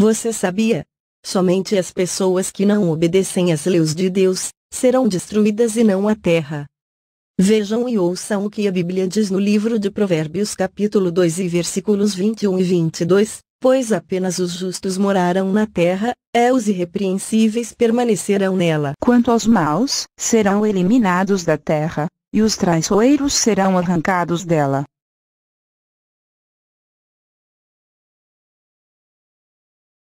Você sabia? Somente as pessoas que não obedecem às leis de Deus, serão destruídas e não a terra. Vejam e ouçam o que a Bíblia diz no livro de Provérbios capítulo 2 e versículos 21 e 22, pois apenas os justos morarão na terra, é os irrepreensíveis permanecerão nela. Quanto aos maus, serão eliminados da terra, e os traiçoeiros serão arrancados dela.